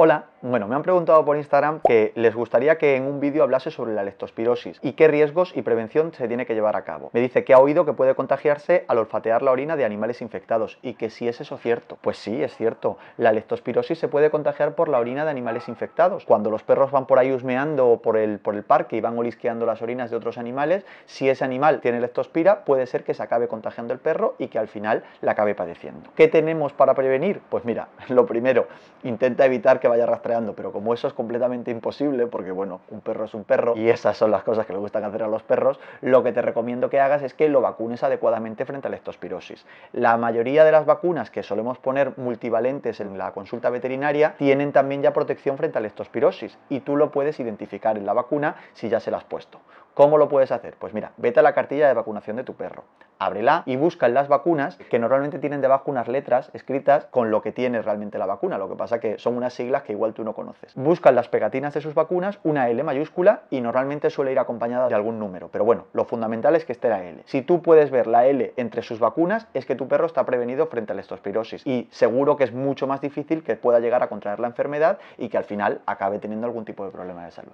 Hola, bueno, me han preguntado por Instagram que les gustaría que en un vídeo hablase sobre la leptospirosis y qué riesgos y prevención se tiene que llevar a cabo. Me dice que ha oído que puede contagiarse al olfatear la orina de animales infectados y que si es eso cierto. Pues sí, es cierto. La leptospirosis se puede contagiar por la orina de animales infectados. Cuando los perros van por ahí husmeando por el, por el parque y van olisqueando las orinas de otros animales, si ese animal tiene leptospira, puede ser que se acabe contagiando el perro y que al final la acabe padeciendo. ¿Qué tenemos para prevenir? Pues mira, lo primero, intenta evitar que vaya rastreando, pero como eso es completamente imposible, porque bueno, un perro es un perro y esas son las cosas que le gustan hacer a los perros, lo que te recomiendo que hagas es que lo vacunes adecuadamente frente a la leptospirosis. La mayoría de las vacunas que solemos poner multivalentes en la consulta veterinaria tienen también ya protección frente a la leptospirosis y tú lo puedes identificar en la vacuna si ya se la has puesto. ¿Cómo lo puedes hacer? Pues mira, vete a la cartilla de vacunación de tu perro, ábrela y busca en las vacunas que normalmente tienen debajo unas letras escritas con lo que tiene realmente la vacuna. Lo que pasa que son unas siglas que igual tú no conoces. Buscan las pegatinas de sus vacunas, una L mayúscula y normalmente suele ir acompañada de algún número. Pero bueno, lo fundamental es que esté la L. Si tú puedes ver la L entre sus vacunas, es que tu perro está prevenido frente a la estospirosis y seguro que es mucho más difícil que pueda llegar a contraer la enfermedad y que al final acabe teniendo algún tipo de problema de salud.